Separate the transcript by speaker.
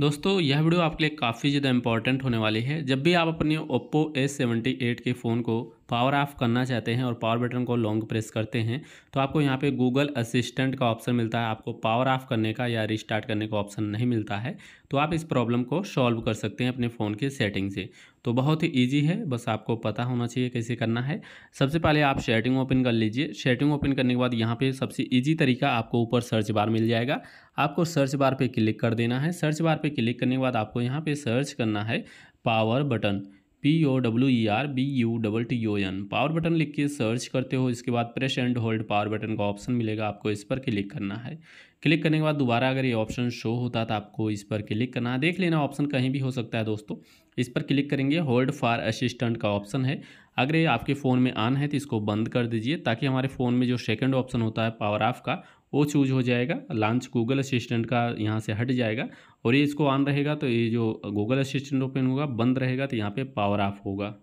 Speaker 1: दोस्तों यह वीडियो आपके लिए काफ़ी ज़्यादा इंपॉर्टेंट होने वाली है जब भी आप अपने ओप्पो एस सेवेंटी एट के फ़ोन को पावर ऑफ करना चाहते हैं और पावर बटन को लॉन्ग प्रेस करते हैं तो आपको यहाँ पे गूगल असिस्टेंट का ऑप्शन मिलता है आपको पावर ऑफ करने का या रिस्टार्ट करने का ऑप्शन नहीं मिलता है तो आप इस प्रॉब्लम को सॉल्व कर सकते हैं अपने फ़ोन के सेटिंग से तो बहुत ही ईजी है बस आपको पता होना चाहिए कैसे करना है सबसे पहले आप शेटिंग ओपन कर लीजिए शेटिंग ओपन करने के बाद यहाँ पर सबसे ईजी तरीका आपको ऊपर सर्च बार मिल जाएगा आपको सर्च बार पर क्लिक कर देना है सर्च बार पर क्लिक करने के बाद आपको यहाँ पर सर्च करना है power button P O W E R B U double T O N power button लिख के सर्च करते हो इसके बाद press and hold power button का ऑप्शन मिलेगा आपको इस पर क्लिक करना है क्लिक करने के बाद दोबारा अगर ये ऑप्शन शो होता तो आपको इस पर क्लिक करना है देख लेना ऑप्शन कहीं भी हो सकता है दोस्तों इस पर क्लिक करेंगे होल्ड फॉर असिस्टेंट का ऑप्शन है अगर ये आपके फ़ोन में ऑन है तो इसको बंद कर दीजिए ताकि हमारे फ़ोन में जो सेकेंड ऑप्शन होता है पावर ऑफ का वो चूज हो जाएगा लॉन्च गूगल असिस्टेंट का यहाँ से हट जाएगा और ये इसको ऑन रहेगा तो ये जो गूगल असिस्टेंट ओपन होगा बंद रहेगा तो यहाँ पे पावर ऑफ होगा